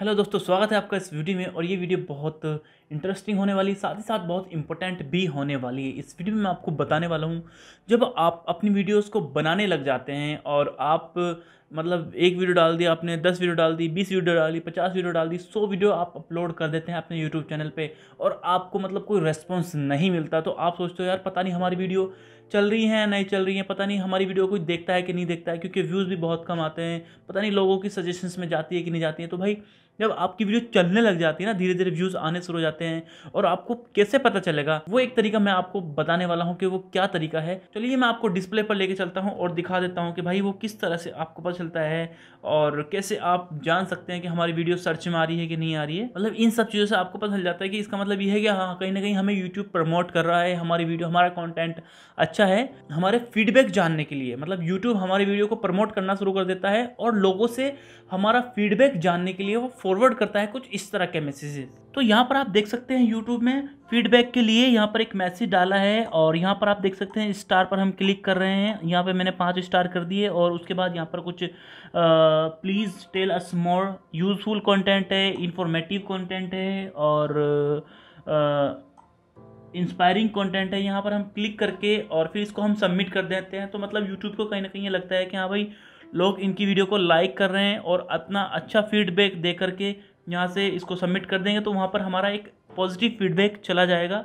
hello दोस्तों स्वागत है आपका इस वीडियो में और ये वीडियो बहुत इंटरेस्टिंग होने वाली है साथ ही साथ बहुत इंपॉर्टेंट भी होने वाली है इस वीडियो में मैं आपको बताने वाला हूँ जब आप अपनी वीडियोस को बनाने लग जाते हैं और आप मतलब एक वीडियो डाल दी आपने दस वीडियो डाल दी बीस वीडियो डाल दी पचास वीडियो डाल दी सौ वीडियो आप अपलोड कर देते हैं अपने यूट्यूब चैनल पर और आपको मतलब कोई रेस्पॉन्स नहीं मिलता तो आप सोचते हो यार पता नहीं हमारी वीडियो चल रही हैं नहीं चल रही हैं पता नहीं हमारी वीडियो कोई देखता है कि नहीं देखता है क्योंकि व्यूज़ भी बहुत कम आते हैं पता नहीं लोगों की सजेशंस में जाती है कि नहीं जाती है तो भाई जब आपकी वीडियो चलने लग जाती है ना धीरे धीरे व्यूज़ आने शुरू हो जाते हैं और आपको कैसे पता चलेगा वो एक तरीका मैं आपको बताने वाला हूँ कि वो क्या तरीका है चलिए मैं आपको डिस्प्ले पर लेके चलता हूँ और दिखा देता हूँ कि भाई वो किस तरह से आपको पता चलता है और कैसे आप जान सकते हैं कि हमारी वीडियो सर्च में आ रही है कि नहीं आ रही है मतलब इन सब चीज़ों से आपको पता चल जाता है कि इसका मतलब ये है कि हाँ कहीं ना कहीं हमें यूट्यूब प्रमोट कर रहा है हमारी वीडियो हमारा कॉन्टेंट अच्छा है हमारे फीडबैक जानने के लिए मतलब यूट्यूब हमारी वीडियो को प्रमोट करना शुरू कर देता है और लोगों से हमारा फीडबैक जानने के लिए वो फॉरवर्ड करता है कुछ इस तरह के मैसेजेस तो यहाँ पर आप देख सकते हैं यूट्यूब में फीडबैक के लिए यहाँ पर एक मैसेज डाला है और यहाँ पर आप देख सकते हैं स्टार पर हम क्लिक कर रहे हैं यहाँ पे मैंने पांच स्टार कर दिए और उसके बाद यहाँ पर कुछ please tell us more useful content है इंफॉर्मेटिव कंटेंट है और आ, इंस्पायरिंग कंटेंट है यहाँ पर हम क्लिक करके और फिर इसको हम सबमिट कर देते हैं तो मतलब यूट्यूब को कहीं ना कहीं ये लगता है कि हाँ भाई लोग इनकी वीडियो को लाइक कर रहे हैं और अपना अच्छा फीडबैक दे करके यहाँ से इसको सबमिट कर देंगे तो वहाँ पर हमारा एक पॉजिटिव फीडबैक चला जाएगा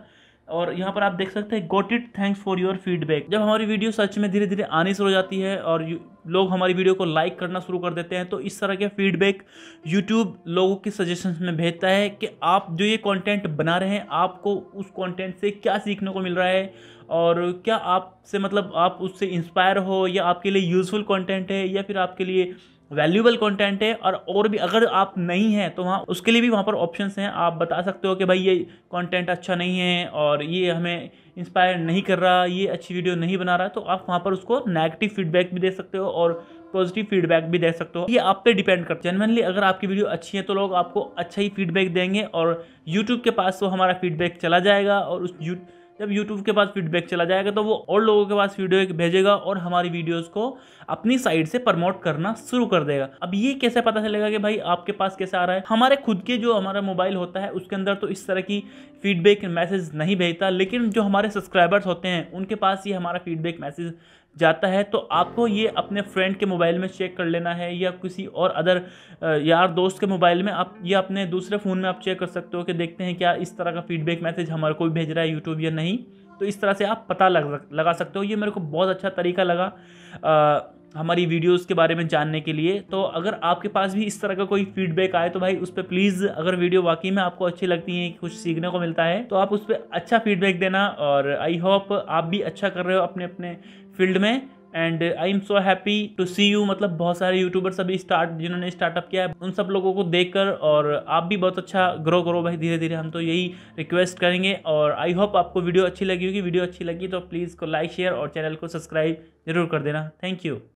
और यहाँ पर आप देख सकते हैं got it thanks for your feedback जब हमारी वीडियो सच में धीरे धीरे आनी शुरू हो जाती है और लोग हमारी वीडियो को लाइक करना शुरू कर देते हैं तो इस तरह के फीडबैक यूट्यूब लोगों की सजेशन में भेजता है कि आप जो ये कंटेंट बना रहे हैं आपको उस कंटेंट से क्या सीखने को मिल रहा है और क्या आपसे मतलब आप उससे इंस्पायर हो या आपके लिए यूज़फुल कॉन्टेंट है या फिर आपके लिए वैल्यूबल कंटेंट है और और भी अगर आप नहीं हैं तो वहाँ उसके लिए भी वहाँ पर ऑप्शन हैं आप बता सकते हो कि भाई ये कंटेंट अच्छा नहीं है और ये हमें इंस्पायर नहीं कर रहा ये अच्छी वीडियो नहीं बना रहा तो आप वहाँ पर उसको नेगेटिव फीडबैक भी दे सकते हो और पॉजिटिव फीडबैक भी दे सकते हो ये आप पे डिपेंड करते हैं जनरली अगर आपकी वीडियो अच्छी है तो लोग आपको अच्छा ही फीडबैक देंगे और यूट्यूब के पास तो हमारा फीडबैक चला जाएगा और उस यू जब यूट्यूब के पास फीडबैक चला जाएगा तो वो और लोगों के पास वीडियो भेजेगा और हमारी वीडियोज़ को अपनी साइड से प्रमोट करना शुरू कर देगा अब ये कैसे पता चलेगा कि भाई आपके पास कैसे आ रहा है हमारे खुद के जो हमारा मोबाइल होता है उसके अंदर तो इस तरह की फीडबैक मैसेज नहीं भेजता लेकिन जो हमारे सब्सक्राइबर्स होते हैं उनके पास ये हमारा फीडबैक मैसेज जाता है तो आपको ये अपने फ्रेंड के मोबाइल में चेक कर लेना है या किसी और अदर यार दोस्त के मोबाइल में आप या अपने दूसरे फ़ोन में आप चेक कर सकते हो कि देखते हैं क्या इस तरह का फीडबैक मैसेज हमारे को भी भेज रहा है यूट्यूब या नहीं तो इस तरह से आप पता लग लगा सकते हो ये मेरे को बहुत अच्छा तरीका लगा आ, हमारी वीडियोस के बारे में जानने के लिए तो अगर आपके पास भी इस तरह का कोई फीडबैक आए तो भाई उस पर प्लीज़ अगर वीडियो वाकई में आपको अच्छी लगती है कुछ सीखने को मिलता है तो आप उस पर अच्छा फीडबैक देना और आई होप आप भी अच्छा कर रहे हो अपने अपने फील्ड में and I am so happy to see you मतलब बहुत सारे यूट्यूबर्स अभी स्टार्ट जिन्होंने स्टार्टअप किया है उन सब लोगों को देखकर और आप भी बहुत अच्छा ग्रो करो भाई धीरे धीरे हम तो यही रिक्वेस्ट करेंगे और आई होप आपको वीडियो अच्छी लगी होगी वीडियो अच्छी लगी तो प्लीज़ को लाइक शेयर और चैनल को सब्सक्राइब जरूर कर देना थैंक यू